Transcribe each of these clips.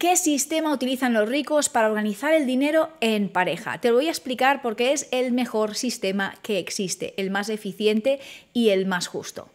qué sistema utilizan los ricos para organizar el dinero en pareja. Te lo voy a explicar porque es el mejor sistema que existe, el más eficiente y el más justo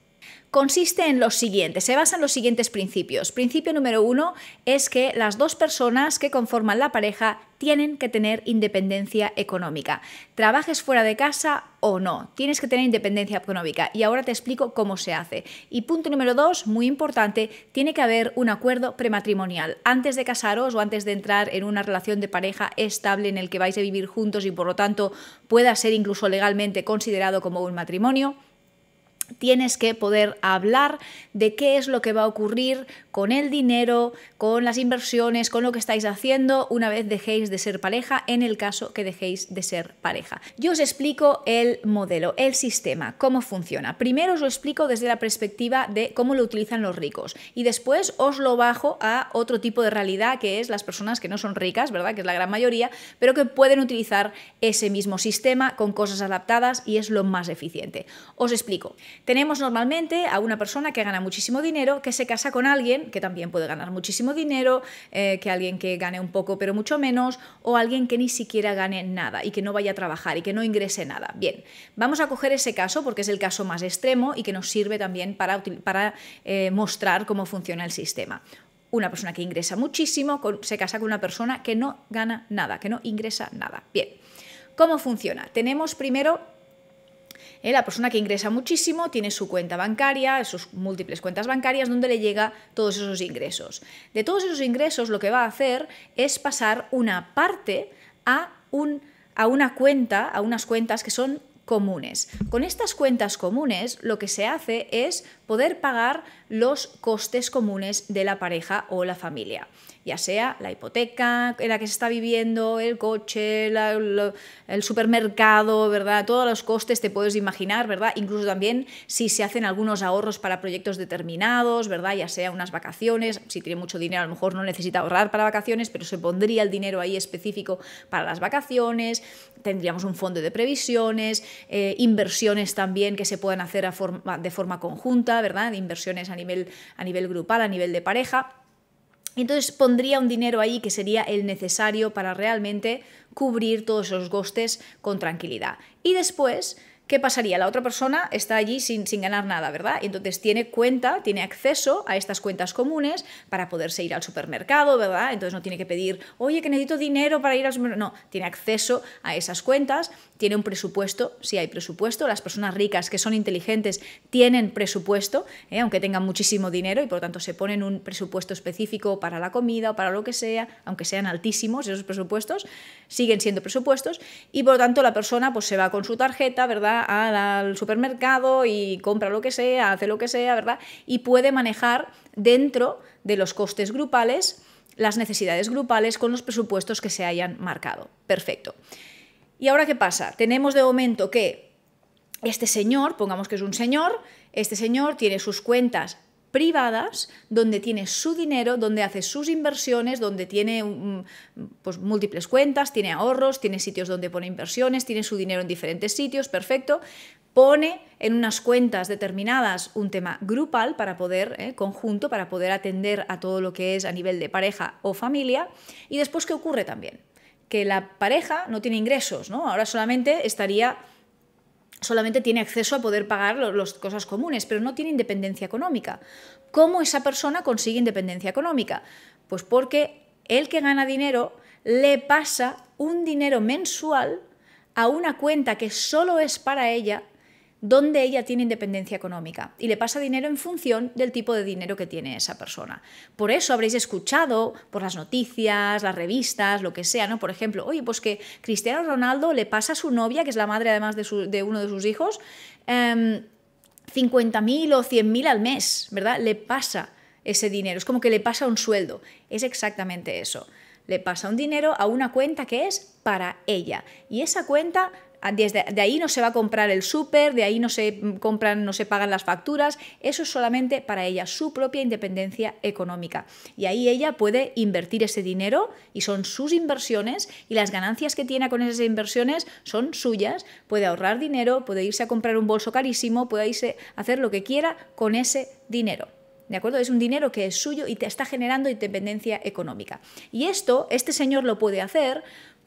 consiste en lo siguiente, se basa en los siguientes principios. Principio número uno es que las dos personas que conforman la pareja tienen que tener independencia económica. Trabajes fuera de casa o no, tienes que tener independencia económica. Y ahora te explico cómo se hace. Y punto número dos, muy importante, tiene que haber un acuerdo prematrimonial. Antes de casaros o antes de entrar en una relación de pareja estable en el que vais a vivir juntos y por lo tanto pueda ser incluso legalmente considerado como un matrimonio, tienes que poder hablar de qué es lo que va a ocurrir con el dinero, con las inversiones, con lo que estáis haciendo una vez dejéis de ser pareja, en el caso que dejéis de ser pareja. Yo os explico el modelo, el sistema, cómo funciona. Primero os lo explico desde la perspectiva de cómo lo utilizan los ricos y después os lo bajo a otro tipo de realidad que es las personas que no son ricas, ¿verdad? Que es la gran mayoría, pero que pueden utilizar ese mismo sistema con cosas adaptadas y es lo más eficiente. Os explico. Tenemos normalmente a una persona que gana muchísimo dinero, que se casa con alguien que también puede ganar muchísimo dinero, eh, que alguien que gane un poco pero mucho menos, o alguien que ni siquiera gane nada y que no vaya a trabajar y que no ingrese nada. Bien, vamos a coger ese caso porque es el caso más extremo y que nos sirve también para, eh, mostrar cómo funciona el sistema una persona que ingresa muchísimo se casa con una persona que no gana nada, que no ingresa nada. Bien, ¿cómo funciona? Tenemos primero ¿eh? La persona que ingresa muchísimo tiene su cuenta bancaria, sus múltiples cuentas bancarias, donde le llega todos esos ingresos. De todos esos ingresos lo que va a hacer es pasar una parte a una cuenta, a unas cuentas que son comunes. Con estas cuentas comunes lo que se hace es poder pagar los costes comunes de la pareja o la familia ya sea la hipoteca en la que se está viviendo, el coche, el, supermercado, ¿verdad? Todos los costes te puedes imaginar, ¿verdad? Incluso también si se hacen algunos ahorros para proyectos determinados, ¿verdad? Ya sea unas vacaciones, si tiene mucho dinero a lo mejor no necesita ahorrar para vacaciones, pero se pondría el dinero ahí específico para las vacaciones, tendríamos un fondo de previsiones, eh, inversiones también que se puedan hacer de forma conjunta, ¿verdad? inversiones a nivel, a nivel grupal, a nivel de pareja. Entonces pondría un dinero ahí que sería el necesario para realmente cubrir todos esos costes con tranquilidad. Y después, ¿qué pasaría? La otra persona está allí sin, sin, ganar nada, ¿verdad? Entonces tiene cuenta, tiene acceso a estas cuentas comunes para poderse ir al supermercado, ¿verdad? Entonces no tiene que pedir, oye, que necesito dinero para ir al supermercado. No, tiene acceso a esas cuentas tiene un presupuesto, sí hay presupuesto, las personas ricas que son inteligentes tienen presupuesto, eh, aunque tengan muchísimo dinero y por lo tanto se ponen un presupuesto específico para la comida o para lo que sea, aunque sean altísimos esos presupuestos, siguen siendo presupuestos y por lo tanto la persona pues se va con su tarjeta, ¿verdad?, al, al supermercado y compra lo que sea, hace lo que sea, ¿verdad? Y puede manejar dentro de los costes grupales las necesidades grupales con los presupuestos que se hayan marcado. Perfecto. ¿Y ahora qué pasa? Tenemos de momento que este señor, pongamos que es un señor, este señor tiene sus cuentas privadas, donde tiene su dinero, donde hace sus inversiones, donde tiene mm, pues, múltiples cuentas, tiene ahorros, tiene sitios donde pone inversiones, tiene su dinero en diferentes sitios, perfecto. Pone en unas cuentas determinadas un tema grupal para poder, eh, conjunto, para poder atender a todo lo que es a nivel de pareja o familia. Y después, ¿qué ocurre también? que la pareja no tiene ingresos, ¿no? Ahora solamente estaría solamente tiene acceso a poder pagar las cosas comunes, pero no tiene independencia económica. ¿Cómo esa persona consigue independencia económica? Pues porque el que gana dinero le pasa un dinero mensual a una cuenta que solo es para ella donde ella tiene independencia económica y le pasa dinero en función del tipo de dinero que tiene esa persona. Por eso habréis escuchado por las noticias, las revistas, lo que sea, ¿no? Por ejemplo, oye, pues que Cristiano Ronaldo le pasa a su novia, que es la madre además de, uno de sus hijos, 50.000 em, o 100.000 al mes, ¿verdad? Le pasa ese dinero, es como que le pasa un sueldo, es exactamente eso. Le pasa un dinero a una cuenta que es para ella y esa cuenta Ah, de ahí no se va a comprar el súper, de ahí no se compran, no se pagan las facturas. Eso es solamente para ella, su propia independencia económica. Y ahí ella puede invertir ese dinero y son sus inversiones y las ganancias que tiene con esas inversiones son suyas. Puede ahorrar dinero, puede irse a comprar un bolso carísimo, puede irse a hacer lo que quiera con ese dinero. ¿De acuerdo? Es un dinero que es suyo y te está generando independencia económica. Y esto, este señor lo puede hacer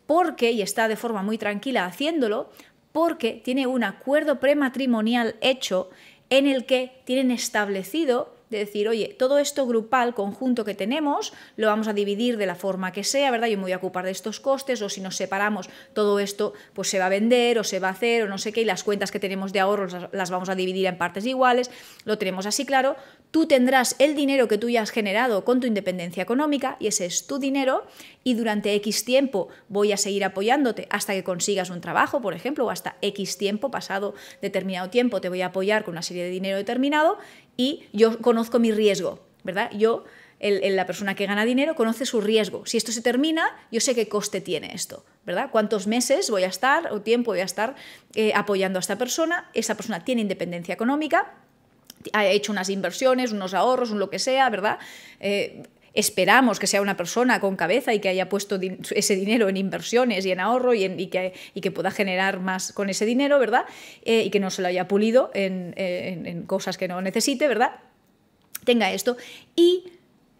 porque, y está de forma muy tranquila haciéndolo, porque tiene un acuerdo prematrimonial hecho en el que tienen establecido de decir, oye, todo esto grupal, conjunto que tenemos, lo vamos a dividir de la forma que sea, ¿verdad? Yo me voy a ocupar de estos costes, o si nos separamos, todo esto pues se va a vender, o se va a hacer, o no sé qué, y las cuentas que tenemos de ahorros las vamos a dividir en partes iguales, lo tenemos así claro. Tú tendrás el dinero que tú ya has generado con tu independencia económica, y ese es tu dinero, y durante X tiempo voy a seguir apoyándote hasta que consigas un trabajo, por ejemplo, o hasta X tiempo, pasado determinado tiempo, te voy a apoyar con una serie de dinero determinado, y yo conozco mi riesgo, ¿verdad? Yo, la persona que gana dinero, conoce su riesgo. Si esto se termina, yo sé qué coste tiene esto, ¿verdad? ¿Cuántos meses voy a estar o tiempo voy a estar eh, apoyando a esta persona? Esa persona tiene independencia económica ha hecho unas inversiones, unos ahorros, un lo que sea, ¿verdad? Eh, esperamos que sea una persona con cabeza y que haya puesto ese dinero en inversiones y en ahorro y, que, pueda generar más con ese dinero, ¿verdad? Eh, y que no se lo haya pulido en, cosas que no necesite, ¿verdad? Tenga esto. Y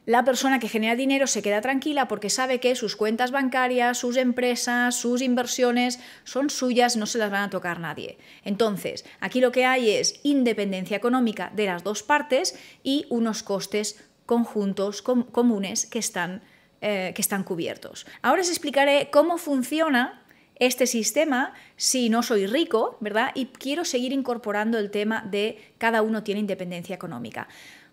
la persona que genera dinero se queda tranquila porque sabe que sus cuentas bancarias, sus empresas, sus inversiones son suyas, no se las van a tocar nadie. Entonces, aquí lo que hay es independencia económica de las dos partes y unos costes conjuntos comunes que están, eh, que están cubiertos. Ahora os explicaré cómo funciona este sistema si no soy rico, ¿verdad? Y quiero seguir incorporando el tema de cada uno tiene independencia económica.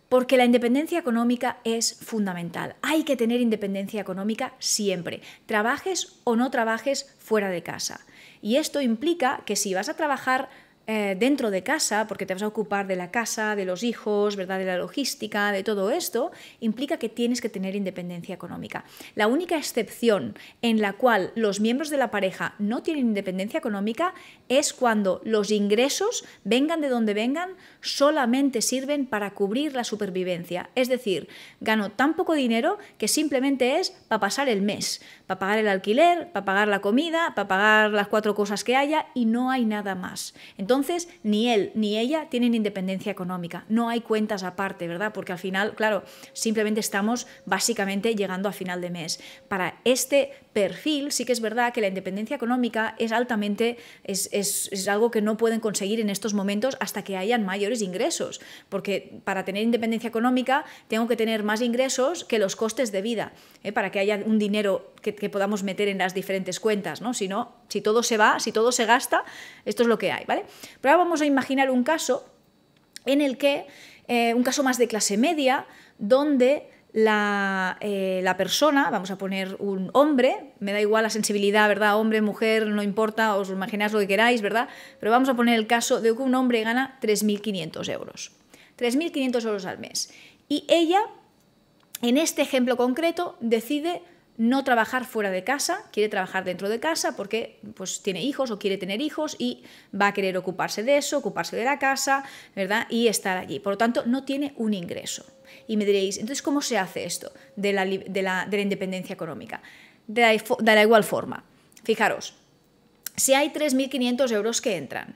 Porque la independencia económica es fundamental. Hay que tener independencia económica siempre, trabajes o no trabajes fuera de casa. Y esto implica que si vas a trabajar eh, dentro de casa, porque te vas a ocupar de la casa, de los hijos, ¿verdad? de la logística, de todo esto, implica que tienes que tener independencia económica. La única excepción en la cual los miembros de la pareja no tienen independencia económica es cuando los ingresos, vengan de donde vengan, solamente sirven para cubrir la supervivencia. Es decir, gano tan poco dinero que simplemente es para pasar el mes, para pagar el alquiler, para pagar la comida, para pagar las cuatro cosas que haya y no hay nada más. Entonces, ni él ni ella tienen independencia económica, no hay cuentas aparte, ¿verdad? Porque al final, claro, simplemente estamos básicamente llegando a final de mes. Para este perfil, sí que es verdad que la independencia económica es altamente, es, algo que no pueden conseguir en estos momentos hasta que hayan mayores ingresos, porque para tener independencia económica tengo que tener más ingresos que los costes de vida, ¿eh? para que haya un dinero que, podamos meter en las diferentes cuentas, ¿no? Si no, si todo se va, si todo se gasta, esto es lo que hay, ¿vale? Pero ahora vamos a imaginar un caso en el que, eh, un caso más de clase media, donde eh, la, persona, vamos a poner un hombre, me da igual la sensibilidad, ¿verdad? Hombre, mujer, no importa, os imagináis lo que queráis, ¿verdad? Pero vamos a poner el caso de que un hombre gana 3.500 euros. 3.500 euros al mes. Y ella, en este ejemplo concreto, decide no trabajar fuera de casa, quiere trabajar dentro de casa porque pues, tiene hijos o quiere tener hijos y va a querer ocuparse de eso, ocuparse de la casa, ¿verdad? Y estar allí. Por lo tanto, no tiene un ingreso. Y me diréis, entonces, ¿cómo se hace esto de la, independencia económica? De de la igual forma. Fijaros, si hay 3.500 euros que entran,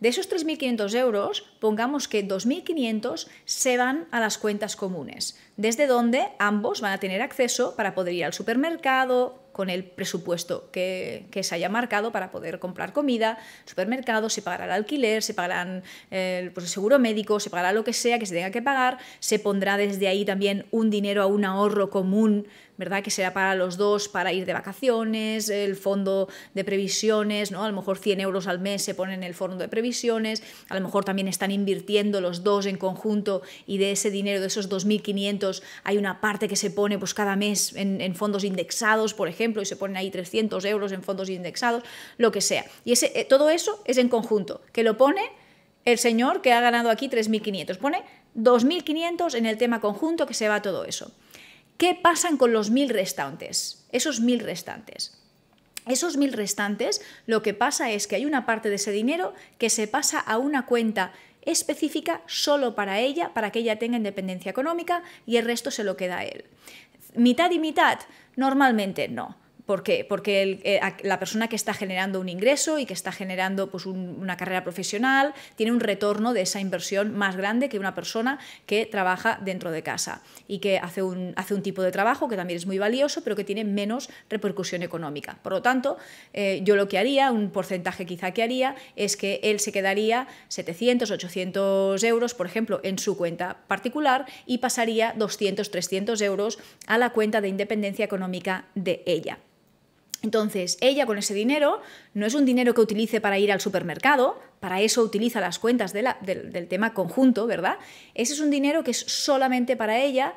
de esos 3.500 euros, pongamos que 2.500 se van a las cuentas comunes, desde donde ambos van a tener acceso para poder ir al supermercado, con el presupuesto que, que, se haya marcado para poder comprar comida, supermercado, se pagará el alquiler, se pagará eh, pues el seguro médico, se pagará lo que sea que se tenga que pagar, se pondrá desde ahí también un dinero a un ahorro común, ¿verdad? Que será para los dos, para ir de vacaciones, el fondo de previsiones, ¿no? A lo mejor 100 euros al mes se pone en el fondo de previsiones, a lo mejor también están invirtiendo los dos en conjunto y de ese dinero, de esos 2.500, hay una parte que se pone pues cada mes en fondos indexados, por ejemplo, y se ponen ahí 300 euros en fondos indexados, lo que sea. Y ese, eh, todo eso es en conjunto, que lo pone el señor que ha ganado aquí 3.500. Pone 2.500 en el tema conjunto que se va todo eso. ¿Qué pasan con los 1.000 restantes? Esos 1.000 restantes. Esos 1.000 restantes, lo que pasa es que hay una parte de ese dinero que se pasa a una cuenta específica solo para ella, para que ella tenga independencia económica y el resto se lo queda a él. Mitad y mitad, Normalmente no. ¿Por qué? porque eh, la persona que está generando un ingreso y que está generando pues, una carrera profesional tiene un retorno de esa inversión más grande que una persona que trabaja dentro de casa y que hace un, hace un tipo de trabajo que también es muy valioso, pero que tiene menos repercusión económica. Por lo tanto, eh, yo lo que haría, un porcentaje quizá que haría, es que él se quedaría 700, 800 euros, por ejemplo, en su cuenta particular y pasaría 200, 300 euros a la cuenta de independencia económica de ella. Entonces, ella con ese dinero no es un dinero que utilice para ir al supermercado, para eso utiliza las cuentas del tema conjunto, ¿verdad? Ese es un dinero que es solamente para ella,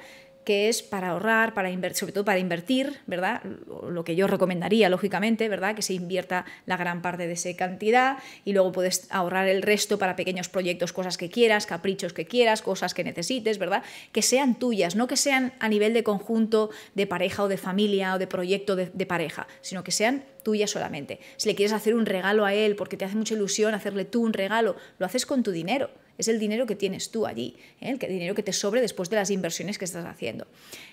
que es para ahorrar, para sobre todo para invertir, ¿verdad? Lo que yo recomendaría, lógicamente, ¿verdad? Que se invierta la gran parte de esa cantidad y luego puedes ahorrar el resto para pequeños proyectos, cosas que quieras, caprichos que quieras, cosas que necesites, ¿verdad? Que sean tuyas, no que sean a nivel de conjunto de pareja o de familia o de proyecto de, pareja, sino que sean tuyas solamente. Si le quieres hacer un regalo a él porque te hace mucha ilusión hacerle tú un regalo, lo haces con tu dinero es el dinero que tienes tú allí, ¿eh? el dinero que te sobre después de las inversiones que estás haciendo.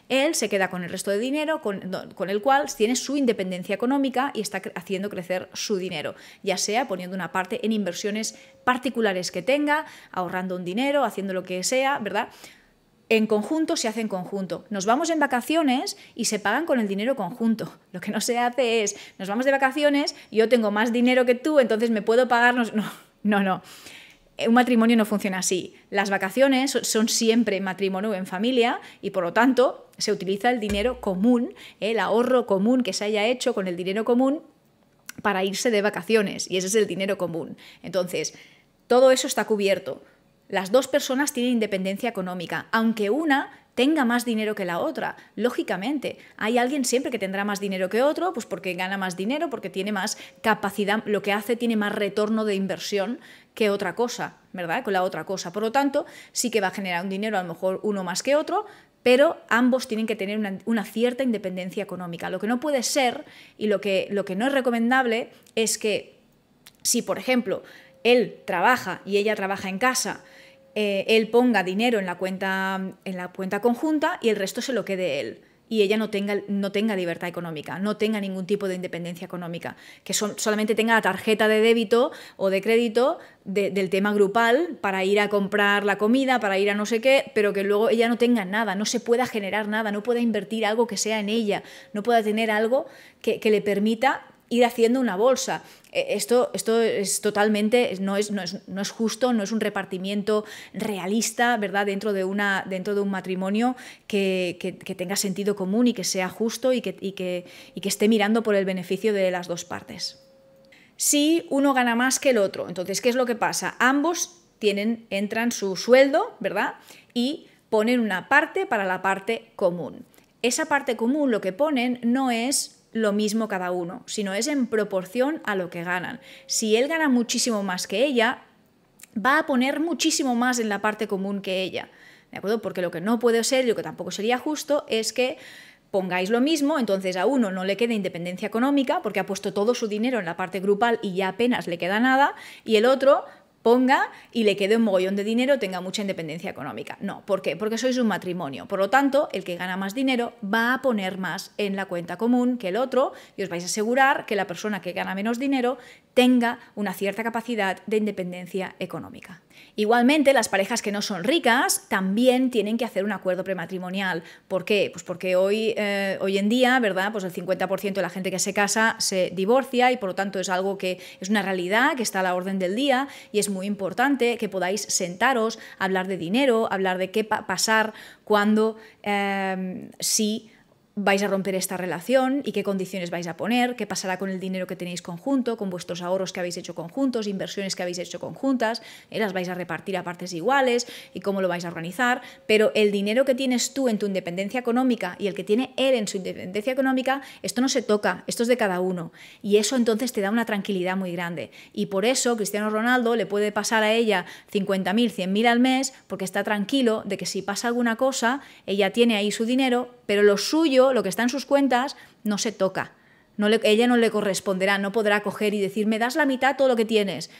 Él se queda con el resto de dinero, con, con el cual tiene su independencia económica y está haciendo crecer su dinero, ya sea poniendo una parte en inversiones particulares que tenga, ahorrando un dinero, haciendo lo que sea, ¿verdad? en conjunto se hace en conjunto. Nos vamos en vacaciones y se pagan con el dinero conjunto. Lo que no se hace es, nos vamos de vacaciones, yo tengo más dinero que tú, entonces me puedo pagarnos. No, no, no un matrimonio no funciona así. Las vacaciones son siempre matrimonio en familia y por lo tanto se utiliza el dinero común, ¿eh? el ahorro común que se haya hecho con el dinero común para irse de vacaciones y ese es el dinero común. Entonces, todo eso está cubierto. Las dos personas tienen independencia económica, aunque una tenga más dinero que la otra. Lógicamente, hay alguien siempre que tendrá más dinero que otro, pues porque gana más dinero, porque tiene más capacidad, lo que hace tiene más retorno de inversión que otra cosa, ¿verdad? Con la otra cosa. Por lo tanto, sí que va a generar un dinero, a lo mejor uno más que otro, pero ambos tienen que tener una, cierta independencia económica. Lo que no puede ser y lo que, lo que no es recomendable es que si, por ejemplo, él trabaja y ella trabaja en casa, eh, él ponga dinero en la, cuenta, en la cuenta conjunta y el resto se lo quede él y ella no tenga, no tenga libertad económica, no tenga ningún tipo de independencia económica, que solamente tenga la tarjeta de débito o de crédito del tema grupal para ir a comprar la comida, para ir a no sé qué, pero que luego ella no tenga nada, no se pueda generar nada, no pueda invertir algo que sea en ella, no pueda tener algo que le permita ir haciendo una bolsa. Eh, esto, esto es totalmente, no es, no, es, justo, no es un repartimiento realista, ¿verdad? Dentro de, una, dentro de un matrimonio que, tenga sentido común y que sea justo y que, que, esté mirando por el beneficio de las dos partes. Si uno gana más que el otro, entonces, ¿qué es lo que pasa? Ambos tienen, entran su sueldo, ¿verdad? Y ponen una parte para la parte común. Esa parte común lo que ponen no es lo mismo cada uno, sino es en proporción a lo que ganan. Si él gana muchísimo más que ella, va a poner muchísimo más en la parte común que ella. ¿De acuerdo? Porque lo que no puede ser y lo que tampoco sería justo es que pongáis lo mismo, entonces a uno no le queda independencia económica porque ha puesto todo su dinero en la parte grupal y ya apenas le queda nada, y el otro ponga y le quede un mogollón de dinero, tenga mucha independencia económica. No, ¿por qué? Porque sois un matrimonio. Por lo tanto, el que gana más dinero va a poner más en la cuenta común que el otro y os vais a asegurar que la persona que gana menos dinero tenga una cierta capacidad de independencia económica. Igualmente, las parejas que no son ricas también tienen que hacer un acuerdo prematrimonial. ¿Por qué? Pues porque hoy, eh, hoy en día, ¿verdad? Pues el 50% de la gente que se casa se divorcia y por lo tanto es algo que es una realidad, que está a la orden del día y es muy importante que podáis sentaros, hablar de dinero, hablar de qué pasar cuando eh, sí vais a romper esta relación y qué condiciones vais a poner, qué pasará con el dinero que tenéis conjunto, con vuestros ahorros que habéis hecho conjuntos, inversiones que habéis hecho conjuntas, eh, las vais a repartir a partes iguales y cómo lo vais a organizar, pero el dinero que tienes tú en tu independencia económica y el que tiene él en su independencia económica, esto no se toca, esto es de cada uno y eso entonces te da una tranquilidad muy grande y por eso Cristiano Ronaldo le puede pasar a ella 50.000, 100.000 al mes porque está tranquilo de que si pasa alguna cosa, ella tiene ahí su dinero, pero lo suyo lo que está en sus cuentas, no se toca. No ella no le corresponderá, no podrá coger y decir, me das la mitad todo lo que tienes.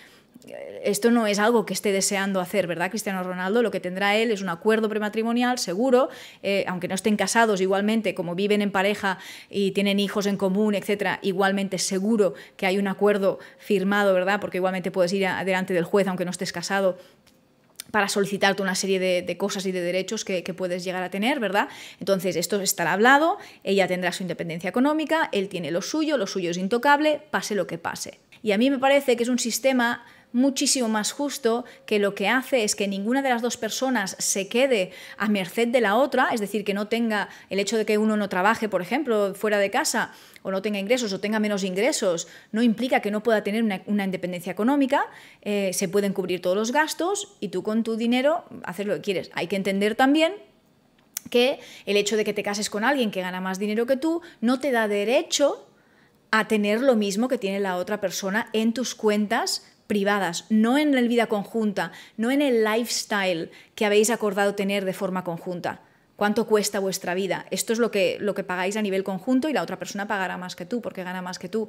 Eh, esto no es algo que esté deseando hacer, ¿verdad, Cristiano Ronaldo? Lo que tendrá él es un acuerdo prematrimonial, seguro, eh, aunque no estén casados igualmente, como viven en pareja y tienen hijos en común, etcétera, igualmente seguro que hay un acuerdo firmado, ¿verdad? Porque igualmente puedes ir adelante delante del juez aunque no estés casado para solicitarte una serie de, cosas y de derechos que, que, puedes llegar a tener, ¿verdad? Entonces, esto estará hablado, ella tendrá su independencia económica, él tiene lo suyo, lo suyo es intocable, pase lo que pase. Y a mí me parece que es un sistema muchísimo más justo que lo que hace es que ninguna de las dos personas se quede a merced de la otra, es decir, que no tenga el hecho de que uno no trabaje, por ejemplo, fuera de casa, o no tenga ingresos o tenga menos ingresos, no implica que no pueda tener una, independencia económica, eh, se pueden cubrir todos los gastos y tú con tu dinero haces lo que quieres. Hay que entender también que el hecho de que te cases con alguien que gana más dinero que tú no te da derecho a tener lo mismo que tiene la otra persona en tus cuentas privadas, no en la vida conjunta, no en el lifestyle que habéis acordado tener de forma conjunta. ¿Cuánto cuesta vuestra vida? Esto es lo que, lo que pagáis a nivel conjunto y la otra persona pagará más que tú porque gana más que tú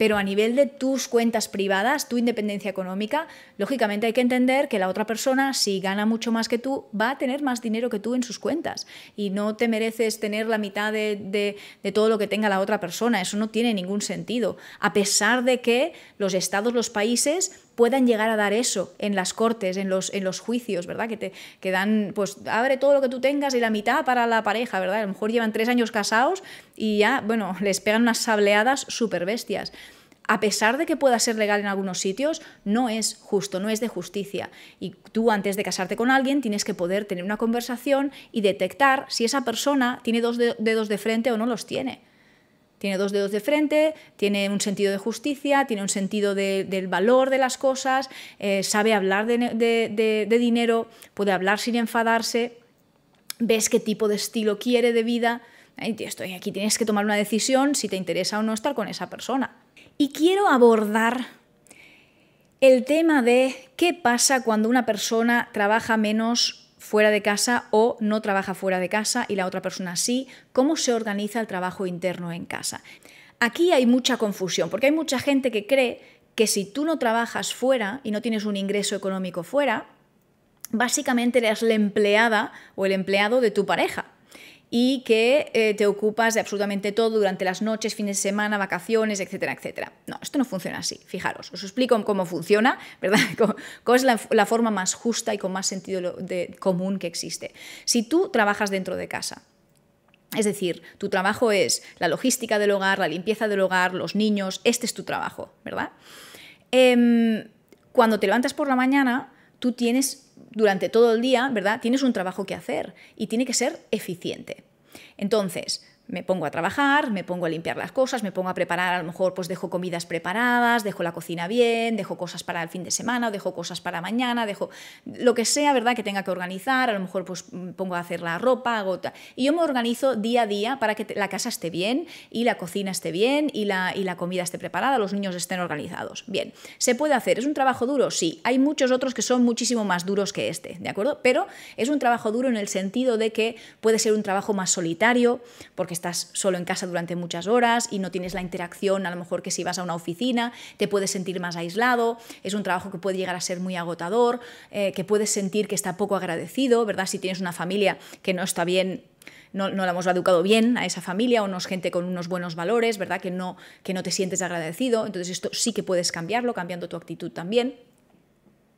pero a nivel de tus cuentas privadas, tu independencia económica, lógicamente hay que entender que la otra persona, si gana mucho más que tú, va a tener más dinero que tú en sus cuentas y no te mereces tener la mitad de, todo lo que tenga la otra persona. Eso no tiene ningún sentido, a pesar de que los estados, los países puedan llegar a dar eso en las cortes, en los, en los juicios, ¿verdad? Que te que dan, pues abre todo lo que tú tengas y la mitad para la pareja, ¿verdad? A lo mejor llevan tres años casados y ya, bueno, les pegan unas sableadas súper bestias a pesar de que pueda ser legal en algunos sitios, no es justo, no es de justicia. Y tú antes de casarte con alguien tienes que poder tener una conversación y detectar si esa persona tiene dos dedos de frente o no los tiene. Tiene dos dedos de frente, tiene un sentido de justicia, tiene un sentido del valor de las cosas, eh, sabe hablar de, dinero, puede hablar sin enfadarse, ves qué tipo de estilo quiere de vida. Estoy aquí, tienes que tomar una decisión si te interesa o no estar con esa persona. Y quiero abordar el tema de qué pasa cuando una persona trabaja menos fuera de casa o no trabaja fuera de casa y la otra persona sí, cómo se organiza el trabajo interno en casa. Aquí hay mucha confusión, porque hay mucha gente que cree que si tú no trabajas fuera y no tienes un ingreso económico fuera, básicamente eres la empleada o el empleado de tu pareja y que eh, te ocupas de absolutamente todo durante las noches, fines de semana, vacaciones, etcétera, etcétera. No, esto no funciona así. Fijaros, os explico cómo funciona, ¿verdad? ¿Cuál es la, forma más justa y con más sentido de, común que existe? Si tú trabajas dentro de casa, es decir, tu trabajo es la logística del hogar, la limpieza del hogar, los niños, este es tu trabajo, ¿verdad? Em, cuando te levantas por la mañana, tú tienes durante todo el día, ¿verdad? Tienes un trabajo que hacer y tiene que ser eficiente. Entonces, me pongo a trabajar, me pongo a limpiar las cosas, me pongo a preparar, a lo mejor pues dejo comidas preparadas, dejo la cocina bien, dejo cosas para el fin de semana, dejo cosas para mañana, dejo lo que sea, ¿verdad? Que tenga que organizar, a lo mejor pues pongo a hacer la ropa, hago y yo me organizo día a día para que la casa esté bien y la cocina esté bien y la, y la comida esté preparada, los niños estén organizados. Bien, ¿se puede hacer? ¿Es un trabajo duro? Sí, hay muchos otros que son muchísimo más duros que este, ¿de acuerdo? Pero es un trabajo duro en el sentido de que puede ser un trabajo más solitario, porque estás solo en casa durante muchas horas y no tienes la interacción, a lo mejor que si vas a una oficina, te puedes sentir más aislado, es un trabajo que puede llegar a ser muy agotador, eh, que puedes sentir que está poco agradecido, ¿verdad? Si tienes una familia que no está bien no, no, la hemos educado bien a esa familia o no es gente con unos buenos valores, ¿verdad? Que no, que no te sientes agradecido. Entonces esto sí que puedes cambiarlo, cambiando tu actitud también.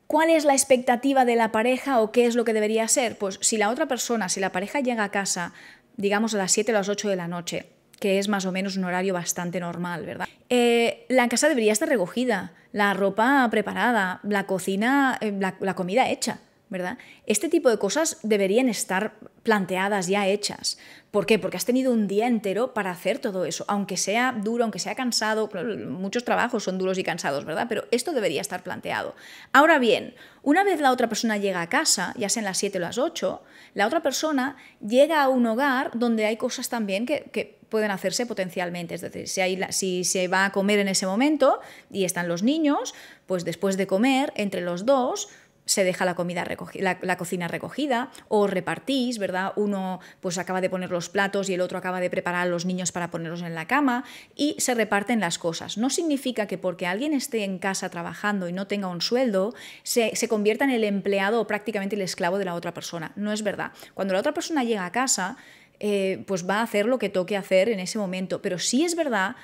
¿Cuál es la expectativa de la pareja o qué es lo que debería ser? Pues si la otra persona, si la pareja llega a casa digamos a las 7 o las 8 de la noche, que es más o menos un horario bastante normal, ¿verdad? Eh, la casa debería estar recogida, la ropa preparada, la cocina, eh, la comida hecha. ¿verdad? Este tipo de cosas deberían estar planteadas ya hechas. ¿Por qué? Porque has tenido un día entero para hacer todo eso, aunque sea duro, aunque sea cansado, muchos trabajos son duros y cansados, ¿verdad? Pero esto debería estar planteado. Ahora bien, una vez la otra persona llega a casa, ya sean las 7 o las 8, la otra persona llega a un hogar donde hay cosas también que, pueden hacerse potencialmente. Es decir, si, hay, si se va a comer en ese momento y están los niños, pues después de comer, entre los dos, se deja la comida recogida, la, cocina recogida o repartís, ¿verdad? Uno pues acaba de poner los platos y el otro acaba de preparar a los niños para ponerlos en la cama y se reparten las cosas. No significa que porque alguien esté en casa trabajando y no tenga un sueldo, se, convierta en el empleado o prácticamente el esclavo de la otra persona. No es verdad. Cuando la otra persona llega a casa, eh, pues va a hacer lo que toque hacer en ese momento. Pero sí es verdad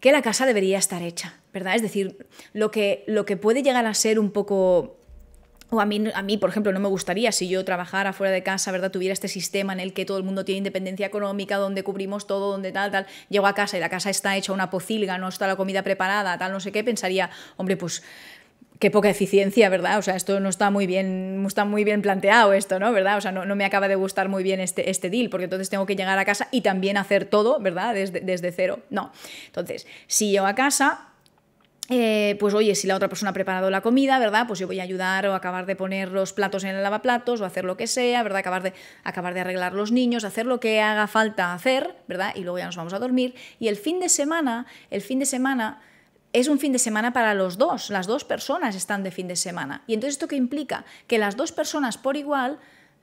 que la casa debería estar hecha, ¿verdad? Es decir, lo que, lo que puede llegar a ser un poco o a mí, a mí, por ejemplo, no me gustaría si yo trabajara fuera de casa, ¿verdad? Tuviera este sistema en el que todo el mundo tiene independencia económica, donde cubrimos todo, donde tal, tal. Llego a casa y la casa está hecha una pocilga, no está la comida preparada, tal, no sé qué. Pensaría, hombre, pues qué poca eficiencia, ¿verdad? O sea, esto no está muy bien, no está muy bien planteado esto, ¿no? ¿Verdad? O sea, no, me acaba de gustar muy bien este, este deal, porque entonces tengo que llegar a casa y también hacer todo, ¿verdad? Desde, desde cero. No. Entonces, si yo a casa, eh, pues oye, si la otra persona ha preparado la comida, ¿verdad? Pues yo voy a ayudar o acabar de poner los platos en el lavaplatos o hacer lo que sea, ¿verdad? Acabar de, acabar de arreglar los niños, hacer lo que haga falta hacer, ¿verdad? Y luego ya nos vamos a dormir. Y el fin de semana, el fin de semana es un fin de semana para los dos, las dos personas están de fin de semana. ¿Y entonces esto qué implica? Que las dos personas por igual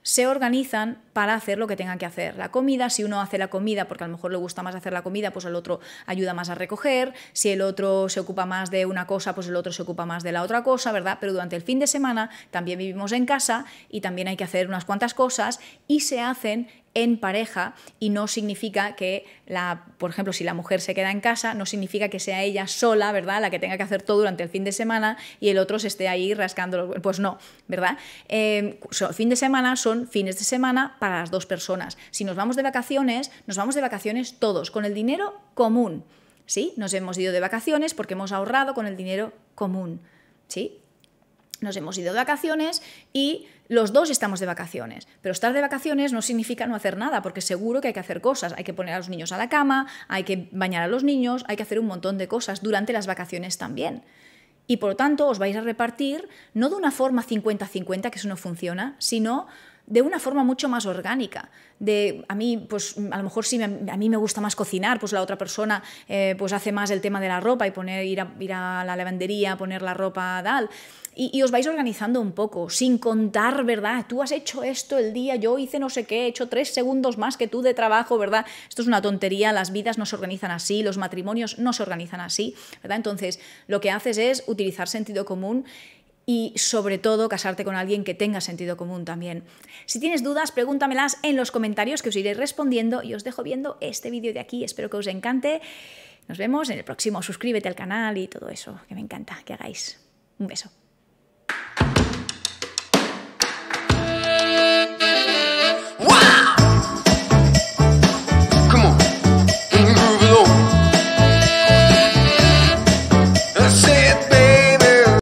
se organizan para hacer lo que tengan que hacer. La comida, si uno hace la comida porque a lo mejor le gusta más hacer la comida, pues el otro ayuda más a recoger, si el otro se ocupa más de una cosa, pues el otro se ocupa más de la otra cosa, ¿verdad? Pero durante el fin de semana también vivimos en casa y también hay que hacer unas cuantas cosas y se hacen en pareja y no significa que, la, por ejemplo, si la mujer se queda en casa, no significa que sea ella sola, ¿verdad?, la que tenga que hacer todo durante el fin de semana y el otro se esté ahí rascando los... Pues no, ¿verdad? Eh, fin de semana son fines de semana para las dos personas. Si nos vamos de vacaciones, nos vamos de vacaciones todos, con el dinero común. ¿Sí? Nos hemos ido de vacaciones porque hemos ahorrado con el dinero común. ¿Sí? Nos hemos ido de vacaciones y los dos estamos de vacaciones, pero estar de vacaciones no significa no hacer nada, porque seguro que hay que hacer cosas. Hay que poner a los niños a la cama, hay que bañar a los niños, hay que hacer un montón de cosas durante las vacaciones también. Y por lo tanto os vais a repartir no de una forma 50-50, que eso no funciona, sino de una forma mucho más orgánica. De, a mí, pues a lo mejor si a mí me gusta más cocinar, pues la otra persona eh, pues hace más el tema de la ropa y poner, ir, a, la lavandería, poner la ropa tal. Y, y, os vais organizando un poco, sin contar, ¿verdad? Tú has hecho esto el día, yo hice no sé qué, he hecho tres segundos más que tú de trabajo, ¿verdad? Esto es una tontería, las vidas no se organizan así, los matrimonios no se organizan así, ¿verdad? Entonces, lo que haces es utilizar sentido común y sobre todo casarte con alguien que tenga sentido común también. Si tienes dudas, pregúntamelas en los comentarios que os iré respondiendo y os dejo viendo este vídeo de aquí. Espero que os encante. Nos vemos en el próximo. Suscríbete al canal y todo eso, que me encanta que hagáis. Un beso.